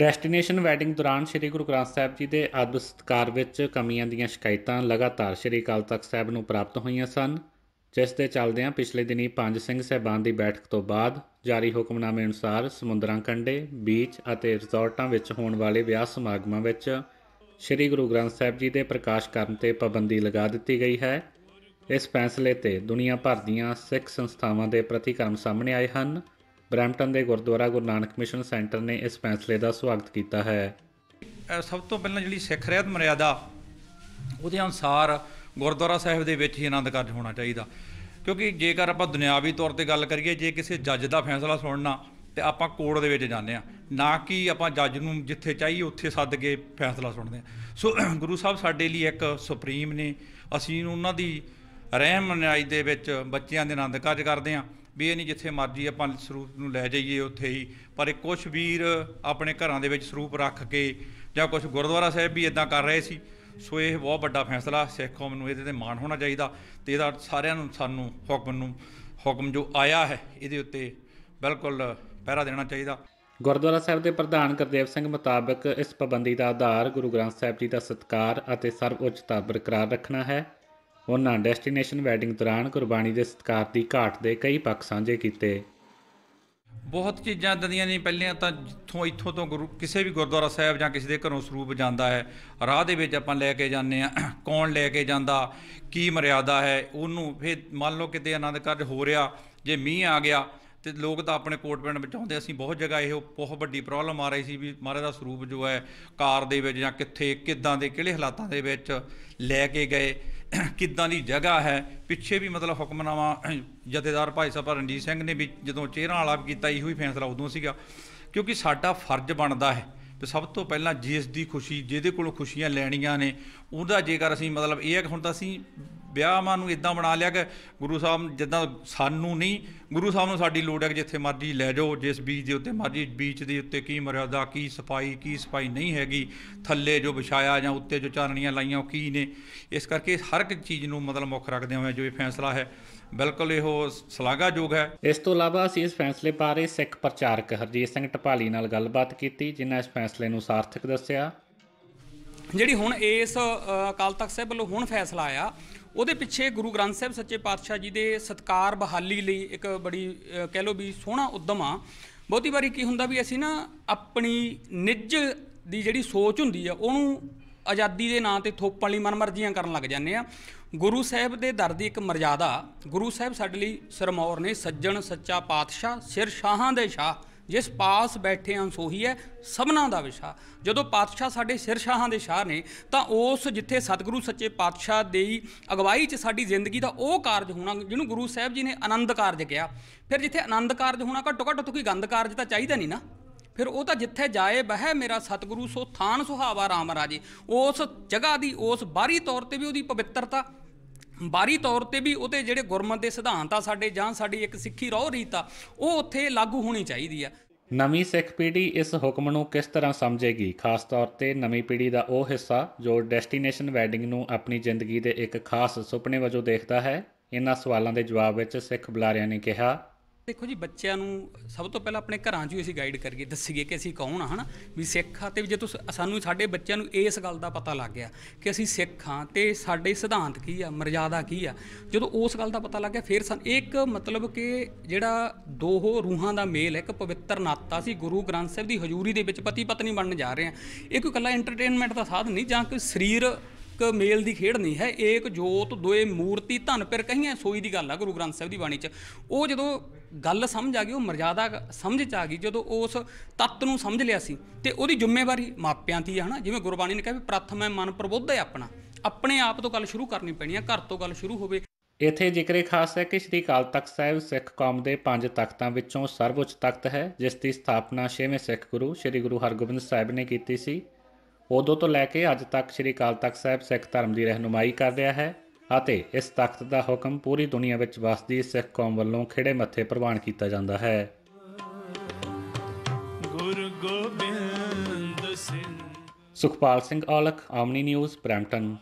destination wedding ਦੌਰਾਨ ਸ੍ਰੀ ਗੁਰੂ ਗ੍ਰੰਥ ਸਾਹਿਬ ਜੀ ਦੇ ਆਦਰ ਸਤਕਾਰ ਵਿੱਚ ਕਮੀਆਂ ਦੀਆਂ ਸ਼ਿਕਾਇਤਾਂ ਲਗਾਤਾਰ ਸ੍ਰੀ ਕਾਲ ਤਖਤ ਸਾਹਿਬ ਨੂੰ ਪ੍ਰਾਪਤ ਹੋਈਆਂ ਸਨ ਜਿਸ ਦੇ ਚੱਲਦਿਆਂ ਪਿਛਲੇ ਦਿਨੀ ਪੰਜ ਸਿੰਘ ਸਹਿਬਾਨ ਦੀ ਬੈਠਕ ਤੋਂ ਬਾਅਦ ਜਾਰੀ ਹੁਕਮਨਾਮੇ ਅਨੁਸਾਰ ਸਮੁੰਦਰਾਂ ਕੰਢੇ ਬੀਚ ਅਤੇ ਰਿਜ਼ੋਰਟਾਂ ਵਿੱਚ ਹੋਣ ਵਾਲੇ ਵਿਆਹ ਸਮਾਗਮਾਂ ਵਿੱਚ ਸ੍ਰੀ ਗੁਰੂ ਗ੍ਰੰਥ ਸਾਹਿਬ ਜੀ ਦੇ ਪ੍ਰਕਾਸ਼ ਕਰਨ ਤੇ ਪਾਬੰਦੀ ਲਗਾ ਦਿੱਤੀ ਗਈ ਹੈ ਇਸ ਫੈਸਲੇ ਤੇ ਦੁਨੀਆ ਭਰ ਦੀਆਂ ਸਿੱਖ ਸੰਸਥਾਵਾਂ ਦੇ ਪ੍ਰਤੀਕਰਮ ਸਾਹਮਣੇ ਆਏ ਹਨ ਬ੍ਰੈਂਪਟਨ ਦੇ ਗੁਰਦੁਆਰਾ ਗੁਰੂ ਨਾਨਕ ਮਿਸ਼ਨ ਸੈਂਟਰ ਨੇ ਇਸ ਫੈਸਲੇ ਦਾ ਸਵਾਗਤ ਕੀਤਾ ਹੈ ਸਭ ਤੋਂ ਪਹਿਲਾਂ ਜਿਹੜੀ ਸਿੱਖ ਰਹਿਤ ਮਰਿਆਦਾ ਉਹਦੇ ਅਨਸਾਰ ਗੁਰਦੁਆਰਾ ਸਾਹਿਬ ਦੇ ਵਿੱਚ ਹੀ ਆਨੰਦ ਕਾਰਜ ਹੋਣਾ ਚਾਹੀਦਾ ਕਿਉਂਕਿ ਜੇਕਰ ਆਪਾਂ ਦੁਨਿਆਵੀ ਤੌਰ ਤੇ ਗੱਲ ਕਰੀਏ ਜੇ ਕਿਸੇ ਜੱਜ ਦਾ ਫੈਸਲਾ ਸੁਣਨਾ ਤੇ ਆਪਾਂ ਕੋਰਟ ਦੇ ਵਿੱਚ ਜਾਂਦੇ ਆ ਨਾ ਕਿ ਆਪਾਂ ਜੱਜ ਨੂੰ ਜਿੱਥੇ ਚਾਹੀਏ ਉੱਥੇ ਸੱਦ ਕੇ ਫੈਸਲਾ ਸੁਣਦੇ ਆ ਸੋ ਗੁਰੂ ਸਾਹਿਬ ਸਾਡੇ ਲਈ ਇੱਕ ਸੁਪਰੀਮ ਨੇ ਅਸੀਂ ਉਹਨਾਂ ਦੀ ਰਹਿਮ ਨਿਆਈ ਦੇ ਵਿੱਚ ਬੱਚਿਆਂ ਦੇ ਆਨੰਦ ਕਾਰਜ ਕਰਦੇ ਆ ਵੀ ਇਹ ਨਹੀਂ ਜਿੱਥੇ ਮਰਜੀ ਆਪਾਂ ਸਰੂਪ ਨੂੰ ਲੈ ਜਾਈਏ ਉੱਥੇ ਹੀ ਪਰ ਇਹ ਕੁਝ ਵੀਰ ਆਪਣੇ ਘਰਾਂ ਦੇ ਵਿੱਚ ਸਰੂਪ ਰੱਖ ਕੇ ਜਾਂ ਕੁਝ ਗੁਰਦੁਆਰਾ ਸਾਹਿਬ ਵੀ ਇਦਾਂ ਕਰ ਰਹੇ ਸੀ ਸੋ ਇਹ ਬਹੁਤ ਵੱਡਾ ਫੈਸਲਾ ਸਿੱਖ ਕੌਮ ਨੂੰ ਇਹਦੇ ਤੇ ਮਾਣ ਹੋਣਾ ਚਾਹੀਦਾ ਤੇ ਇਹਦਾ ਸਾਰਿਆਂ ਨੂੰ ਸਾਨੂੰ ਹੁਕਮ ਨੂੰ ਹੁਕਮ ਜੋ ਆਇਆ ਹੈ ਇਹਦੇ ਉੱਤੇ ਬਿਲਕੁਲ ਪਹਿਰਾ ਦੇਣਾ ਚਾਹੀਦਾ ਗੁਰਦੁਆਰਾ ਸਾਹਿਬ ਦੇ ਪ੍ਰਧਾਨ ਗੁਰਦੇਵ ਸਿੰਘ ਮੁਤਾਬਕ ਇਸ ਪਾਬੰਦੀ ਦਾ ਆਧਾਰ ਗੁਰੂ ਗ੍ਰੰਥ ਸਾਹਿਬ ਜੀ ਦਾ ਸਤਕਾਰ ਅਤੇ ਸਰਵਉੱਚਤਾ ਬਰਕਰਾਰ ਰੱਖਣਾ ਹੈ ਉਹਨਾਂ ਡੈਸਟੀਨੇਸ਼ਨ ਵੈਡਿੰਗ ਦੌਰਾਨ ਕੁਰਬਾਨੀ ਦੇ ਸਤਕਾਰ ਦੀ ਘਾਟ ਦੇ ਕਈ ਪੱਖ ਸਾਂਝੇ ਕੀਤੇ ਬਹੁਤ ਚੀਜ਼ਾਂ ਦੰਦੀਆਂ ਨਹੀਂ ਪਹਿਲੀਆਂ ਪਹਿਲਾਂ ਤਾਂ ਜਿੱਥੋਂ ਇੱਥੋਂ ਤੋਂ ਗੁਰੂ ਕਿਸੇ ਵੀ ਗੁਰਦੁਆਰਾ ਸਾਹਿਬ ਜਾਂ ਕਿਸੇ ਦੇ ਘਰੋਂ ਸਰੂਪ ਜਾਂਦਾ ਹੈ ਰਾਹ ਦੇ ਵਿੱਚ ਆਪਾਂ ਲੈ ਕੇ ਜਾਂਦੇ ਆ ਕੌਣ ਲੈ ਕੇ ਜਾਂਦਾ ਕੀ ਮਰਿਆਦਾ ਹੈ ਉਹਨੂੰ ਫਿਰ ਮੰਨ ਲਓ ਕਿਤੇ ਆਨੰਦ ਕਾਰਜ ਹੋ ਰਿਹਾ ਜੇ ਮੀਂਹ ਆ ਗਿਆ ਤੇ ਲੋਕ ਤਾਂ ਆਪਣੇ ਕੋਟ ਪਿੰਡ ਵਿੱਚ ਆਉਂਦੇ ਅਸੀਂ ਬਹੁਤ ਜਗ੍ਹਾ ਇਹ ਬਹੁਤ ਵੱਡੀ ਪ੍ਰੋਬਲਮ ਆ ਰਹੀ ਸੀ ਵੀ ਮਹਾਰਾਜ ਦਾ ਸਰੂਪ ਜੋ ਹੈ ਕਾਰ ਦੇ ਵਿੱਚ ਜਾਂ ਕਿੱਥੇ ਕਿਦਾਂ ਦੇ ਕਿਹੜੇ ਹਾਲਾਤਾਂ ਦੇ ਵਿੱਚ ਲੈ ਕੇ ਗਏ ਕਿੱਦਾਂ ਦੀ ਜਗ੍ਹਾ ਹੈ ਪਿੱਛੇ ਵੀ ਮਤਲਬ ਹੁਕਮਨਾਮਾ ਜਥੇਦਾਰ ਭਾਈ ਸਾਹਿਬ ਰਣਜੀਤ ਸਿੰਘ ਨੇ ਵੀ ਜਦੋਂ ਚਿਹਰਾ ਆਲਾਪ ਕੀਤਾ ਇਹੋ ਹੀ ਫੈਸਲਾ ਉਦੋਂ ਸੀਗਾ ਕਿਉਂਕਿ ਸਾਡਾ ਫਰਜ਼ ਬਣਦਾ ਹੈ ਤੇ ਸਭ ਤੋਂ ਪਹਿਲਾਂ ਜੀਐਸਡੀ ਖੁਸ਼ੀ ਜਿਹਦੇ ਕੋਲੋਂ ਖੁਸ਼ੀਆਂ ਲੈਣੀਆਂ ਨੇ ਉਹਦਾ ਜੇਕਰ ਅਸੀਂ ਮਤਲਬ ਇਹ ਹੈ ਕਿ ਹੁਣ ਤਾਂ ਅਸੀਂ ਵਿਆਹਾਂ ਨੂੰ ਇਦਾਂ ਬਣਾ ਲਿਆ ਕਿ ਗੁਰੂ ਸਾਹਿਬ ਜਿੱਦਾਂ ਸਾਨੂੰ ਨਹੀਂ ਗੁਰੂ ਸਾਹਿਬ ਨੂੰ ਸਾਡੀ ਲੋੜ ਹੈ ਕਿ ਜਿੱਥੇ ਮਰਜ਼ੀ ਲੈ ਜਾਓ ਜਿਸ ਬੀਜ ਦੇ ਉੱਤੇ ਮਰਜ਼ੀ ਬੀਜ ਦੇ ਉੱਤੇ ਕੀ ਮਰਿਆਦਾ ਕੀ ਸਫਾਈ ਕੀ ਸਫਾਈ ਨਹੀਂ ਹੈਗੀ ਥੱਲੇ ਜੋ ਵਿਛਾਇਆ ਜਾਂ ਉੱਤੇ ਜੋ ਚਾਨਣੀਆਂ ਲਾਈਆਂ ਉਹ ਕੀ ਨੇ ਇਸ ਕਰਕੇ ਹਰ ਇੱਕ ਚੀਜ਼ ਨੂੰ ਮਤਲਬ ਮੁੱਖ ਰੱਖਦੇ ਹੋਏ ਜੋ ਇਹ ਫੈਸਲਾ ਹੈ ਬਿਲਕੁਲ ਇਹੋ ਸਲਾਗਾਯੋਗ ਹੈ ਇਸ ਤੋਂ ਇਲਾਵਾ ਅਸੀਂ ਇਸ ਫੈਸਲੇ ਬਾਰੇ ਸਿੱਖ ਪ੍ਰਚਾਰਕ ਹਰਜੀਤ ਸਿੰਘ ਟਪਾਲੀ ਨਾਲ ਗੱਲਬਾਤ ਕੀਤੀ ਜਿਨ੍ਹਾਂ ਇਸ ਫੈਸਲੇ ਨੂੰ ਸਾਰਥਕ ਦੱਸਿਆ ਜਿਹੜੀ ਹੁਣ ਇਸ ਅਕਾਲ ਤਖਤ ਸਾਹਿਬ ਵੱਲੋਂ ਹੁਣ ਫੈਸਲਾ ਆਇਆ ਉਹਦੇ ਪਿੱਛੇ ਗੁਰੂ ਗ੍ਰੰਥ ਸਾਹਿਬ ਸੱਚੇ ਪਾਤਸ਼ਾਹ ਜੀ ਦੇ ਸਤਕਾਰ ਬਹਾਲੀ ਲਈ ਇੱਕ ਬੜੀ ਕਹਿ ਲੋ ਵੀ ਸੋਹਣਾ ਉਦਮ ਆ ਬਹੁਤੀ ਵਾਰੀ ਕੀ ਹੁੰਦਾ ਵੀ ਅਸੀਂ ਨਾ ਆਪਣੀ ਨਿੱਜ ਦੀ ਜਿਹੜੀ ਸੋਚ ਹੁੰਦੀ ਆ ਉਹਨੂੰ ਆਜ਼ਾਦੀ ਦੇ ਨਾਂ ਤੇ ਥੋਪਣ ਲਈ ਮਨਮਰਜ਼ੀਆਂ ਕਰਨ ਲੱਗ ਜਾਂਦੇ ਆ ਗੁਰੂ ਸਾਹਿਬ ਦੇ ਦਰ ਦੀ ਇੱਕ ਮਰਜ਼ਾਦਾ ਗੁਰੂ ਸਾਹਿਬ ਸਾਡੇ ਲਈ ਸਰਮੌਰ ਨੇ ਸੱਜਣ ਸੱਚਾ ਪਾਤਸ਼ਾਹ ਸਿਰ ਸ਼ਾਹਾਂ ਦੇ ਸ਼ਾਹ ਜਿਸ ਪਾਸ ਬੈਠੇ ਹਾਂ ਸੋਹੀ ਹੈ ਸਭਨਾ ਦਾ ਵਿਸ਼ਾ ਜਦੋਂ ਪਾਤਸ਼ਾਹ ਸਾਡੇ ਸਿਰ ਸ਼ਾਹਾਂ ਦੇ ਸ਼ਾਹ ਨੇ ਤਾਂ ਉਸ ਜਿੱਥੇ ਸਤਿਗੁਰੂ ਸੱਚੇ ਪਾਤਸ਼ਾਹ ਦੀ ਅਗਵਾਈ 'ਚ ਸਾਡੀ ਜ਼ਿੰਦਗੀ ਦਾ ਉਹ ਕਾਰਜ ਹੋਣਾ ਜਿਹਨੂੰ ਗੁਰੂ ਸਾਹਿਬ ਜੀ ਨੇ ਆਨੰਦ ਕਾਰਜ ਕਿਹਾ ਫਿਰ ਜਿੱਥੇ ਆਨੰਦ ਕਾਰਜ ਹੋਣਾ ਘੱਟੋ ਘੱਟ ਕੋਈ ਗੰਦ ਕਾਰਜ ਤਾਂ ਚਾਹੀਦਾ ਨਹੀਂ ਨਾ ਫਿਰ ਉਹ ਤਾਂ ਜਿੱਥੇ ਜਾਏ ਬਹਿ ਮੇਰਾ ਸਤਿਗੁਰੂ ਸੋ ਥਾਨ ਸੁਹਾਵਾ ਰਾਮ ਰਾਜੇ ਉਸ ਜਗ੍ਹਾ ਦੀ ਉਸ ਬਾਹਰੀ ਤੌਰ ਤੇ ਵੀ ਉਹਦੀ ਪਵਿੱਤਰਤਾ ਬਾਰੀ ਤੌਰ ਤੇ ਵੀ ਉਹਦੇ ਜਿਹੜੇ ਗੁਰਮਤ ਦੇ ਸਿਧਾਂਤ ਆ ਸਾਡੇ ਜਾਂ ਸਾਡੀ ਇੱਕ ਸਿੱਖੀ ਰੋਹ ਰੀਤ ਆ ਉਹ ਉੱਥੇ ਲਾਗੂ ਹੋਣੀ ਚਾਹੀਦੀ ਆ ਨਵੀਂ ਸਿੱਖ ਪੀੜ੍ਹੀ ਇਸ ਹੁਕਮ ਨੂੰ ਕਿਸ ਤਰ੍ਹਾਂ ਸਮਝੇਗੀ ਖਾਸ ਤੌਰ ਤੇ ਨਵੀਂ ਪੀੜ੍ਹੀ ਦਾ ਉਹ ਹਿੱਸਾ ਜੋ ਡੈਸਟੀਨੇਸ਼ਨ ਵੈਡਿੰਗ ਨੂੰ ਆਪਣੀ ਜ਼ਿੰਦਗੀ ਦੇ ਇੱਕ ਖਾਸ ਸੁਪਨੇ ਵਜੋਂ ਦੇਖਦਾ ਹੈ ਇਹਨਾਂ ਸਵਾਲਾਂ ਦੇ ਜਵਾਬ ਵਿੱਚ ਸਿੱਖ ਬੁਲਾਰਿਆਂ ਨੇ ਕਿਹਾ ਦੇਖੋ ਜੀ ਬੱਚਿਆਂ ਨੂੰ ਸਭ ਤੋਂ ਪਹਿਲਾਂ ਆਪਣੇ ਘਰਾਂ 'ਚ ਹੀ ਅਸੀਂ ਗਾਈਡ ਕਰੀਏ ਦੱਸੀਏ ਕਿ ਅਸੀਂ ਕੌਣ ਆ ਹਨਾ ਵੀ ਸਿੱਖ ਆ ਤੇ ਜੇ ਤੁਸੀਂ ਸਾਨੂੰ ਸਾਡੇ ਬੱਚਿਆਂ ਨੂੰ ਇਸ ਗੱਲ ਦਾ ਪਤਾ ਲੱਗ ਗਿਆ ਕਿ ਅਸੀਂ ਸਿੱਖ ਆ ਤੇ ਸਾਡੇ ਸਿਧਾਂਤ ਕੀ ਆ ਮਰਜ਼ਾਦਾ ਕੀ ਆ ਜਦੋਂ ਉਸ ਗੱਲ ਦਾ ਪਤਾ ਲੱਗ ਗਿਆ ਫਿਰ ਸਾਨੂੰ ਇੱਕ ਮਤਲਬ ਕਿ ਜਿਹੜਾ ਦੋਹੋ ਰੂਹਾਂ ਦਾ ਮੇਲ ਹੈ ਇੱਕ ਪਵਿੱਤਰ ਨਾਤਾ ਸੀ ਗੁਰੂ ਗ੍ਰੰਥ ਸਾਹਿਬ ਦੀ ਹਜ਼ੂਰੀ ਦੇ ਵਿੱਚ ਪਤੀ ਪਤਨੀ ਬਣਨ ਜਾ ਰਹੇ ਆ ਇਹ ਕੋਈ ਇਕੱਲਾ ਐਂਟਰਟੇਨਮੈਂਟ ਦਾ ਸਾਧਨ ਨਹੀਂ ਜਾਂ ਕੋਈ ਸਰੀਰ ਇੱਕ ਮੇਲ ਦੀ ਖੇਡ ਨਹੀਂ ਹੈ ਏਕ ਜੋਤ ਦੋਏ ਮੂਰਤੀ ਧਨ ਪਰ ਕਹੀਆਂ ਸੋਈ ਦੀ ਗੱਲ ਆ ਗੁਰੂ ਗ੍ਰੰਥ ਸਾਹਿਬ ਦੀ ਬਾਣੀ 'ਚ ਉਹ ਜਦੋਂ ਗੱਲ ਸਮਝ ਆ ਗਈ ਉਹ ਮਰਜ਼ਾਦਾ ਸਮਝ ਚ ਆ ਗਈ ਜਦੋਂ ਉਸ ਤਤ ਨੂੰ ਸਮਝ ਲਿਆ ਸੀ ਤੇ ਉਹਦੀ ਜ਼ਿੰਮੇਵਾਰੀ ਮਾਪਿਆਂ ਦੀ ਹੈ ਹਨਾ ਜਿਵੇਂ ਗੁਰਬਾਣੀ ਨੇ ਕਿਹਾ ਵੀ ਪ੍ਰਥਮ ਹੈ ਮਨ ਪ੍ਰਬੋਧ ਹੈ ਆਪਣਾ ਆਪਣੇ ਆਪ ਤੋਂ ਗੱਲ ਸ਼ੁਰੂ ਕਰਨੀ ਪੈਣੀ ਹੈ ਘਰ ਤੋਂ ਗੱਲ ਸ਼ੁਰੂ ਹੋਵੇ ਇਥੇ ਜ਼ਿਕਰੇ ਖਾਸ ਹੈ ਕਿ ਸ੍ਰੀ ਕਾਲ ਤਖਤ ਸਾਹਿਬ ਸਿੱਖ ਕੌਮ ਦੇ ਪੰਜ ਤਖਤਾਂ ਵਿੱਚੋਂ ਸਰਵਉੱਚ ਤਖਤ ਹੈ ਜਿਸ ਦੀ ਸਥਾਪਨਾ 6ਵੇਂ ਸਿੱਖ ਗੁਰੂ ਸ੍ਰੀ ਗੁਰੂ ਹਰਗੋਬਿੰਦ ਸਾਹਿਬ ਨੇ ਕੀਤੀ ਸੀ ਉਦੋਂ ਤੋਂ ਲੈ ਕੇ ਅੱਜ ਤੱਕ ਸ੍ਰੀ ਅਕਾਲ ਤਖਤ ਸਾਹਿਬ ਸਿੱਖ ਧਰਮ ਦੀ ਰਹਿਨੁਮਾਈ ਕਰ ਰਿਹਾ ਹੈ ਅਤੇ ਇਸ ਤਖਤ ਦਾ ਹੁਕਮ ਪੂਰੀ ਦੁਨੀਆ ਵਿੱਚ ਵਸਦੀ ਸਿੱਖ ਕੌਮ ਵੱਲੋਂ ਖਿਹੜੇ ਮੱਥੇ ਪ੍ਰਵਾਨ ਕੀਤਾ ਜਾਂਦਾ ਹੈ ਗੁਰੂ ਗੋਬਿੰਦ ਸਿੰਘ ਸੁਖਪਾਲ ਸਿੰਘ ਔਲਖ ਆਮਨੀ ਨਿਊਜ਼ ਬ੍ਰੈਂਟਨ